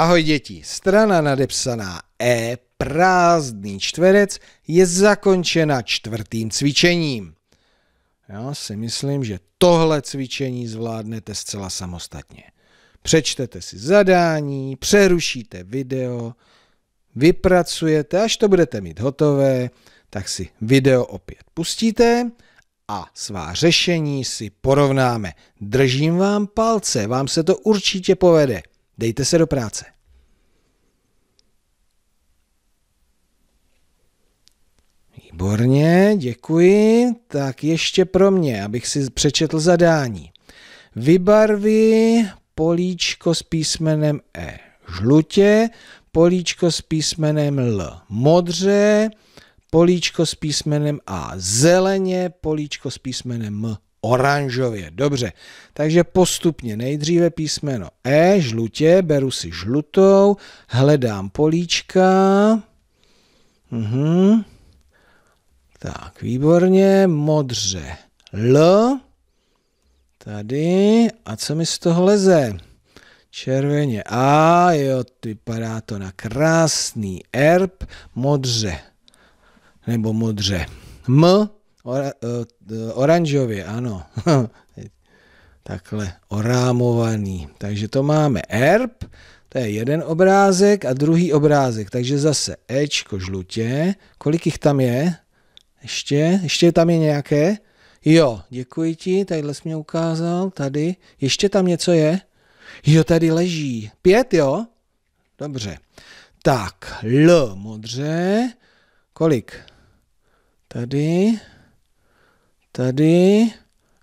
Ahoj děti, strana nadepsaná E, prázdný čtverec, je zakončena čtvrtým cvičením. Já si myslím, že tohle cvičení zvládnete zcela samostatně. Přečtete si zadání, přerušíte video, vypracujete, až to budete mít hotové, tak si video opět pustíte a svá řešení si porovnáme. Držím vám palce, vám se to určitě povede. Dejte se do práce. Výborně, děkuji. Tak ještě pro mě, abych si přečetl zadání. Vybarvi políčko s písmenem E žlutě, políčko s písmenem L modře, políčko s písmenem A zeleně, políčko s písmenem M oranžově. Dobře, takže postupně nejdříve písmeno E, žlutě, beru si žlutou, hledám políčka. Uhum. Tak, výborně, modře L. Tady, a co mi z toho leze? Červeně A, jo, vypadá to na krásný erb, modře, nebo modře M, Ora, uh, oranžově, ano. Takhle orámovaný. Takže to máme erb, to je jeden obrázek a druhý obrázek. Takže zase Ečko žlutě. Kolik jich tam je? Ještě? Ještě tam je nějaké? Jo, děkuji ti, tadyhle jsi mě ukázal, tady. Ještě tam něco je? Jo, tady leží. Pět, jo? Dobře. Tak, L modře. Kolik? Tady. Tady.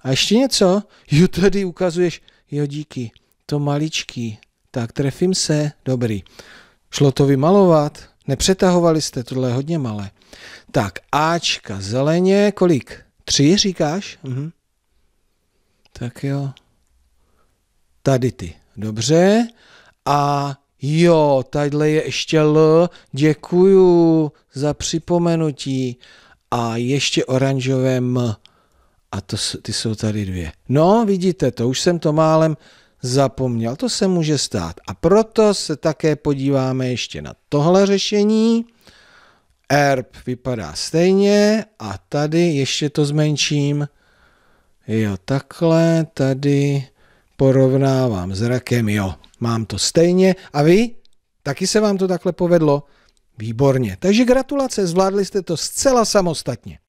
A ještě něco? Jo, tady ukazuješ. Jo, díky. To maličký. Tak, trefím se. Dobrý. Šlo to vymalovat? Nepřetahovali jste, tohle je hodně malé. Tak, Ačka, zeleně, kolik? Tři, říkáš? Mhm. Tak jo. Tady ty. Dobře. A jo, tadyhle je ještě L. Děkuju za připomenutí. A ještě oranžové M. A to, ty jsou tady dvě. No, vidíte to, už jsem to málem zapomněl. To se může stát. A proto se také podíváme ještě na tohle řešení. ERP vypadá stejně a tady ještě to zmenším. Jo, takhle, tady porovnávám zrakem, jo, mám to stejně. A vy? Taky se vám to takhle povedlo? Výborně. Takže gratulace, zvládli jste to zcela samostatně.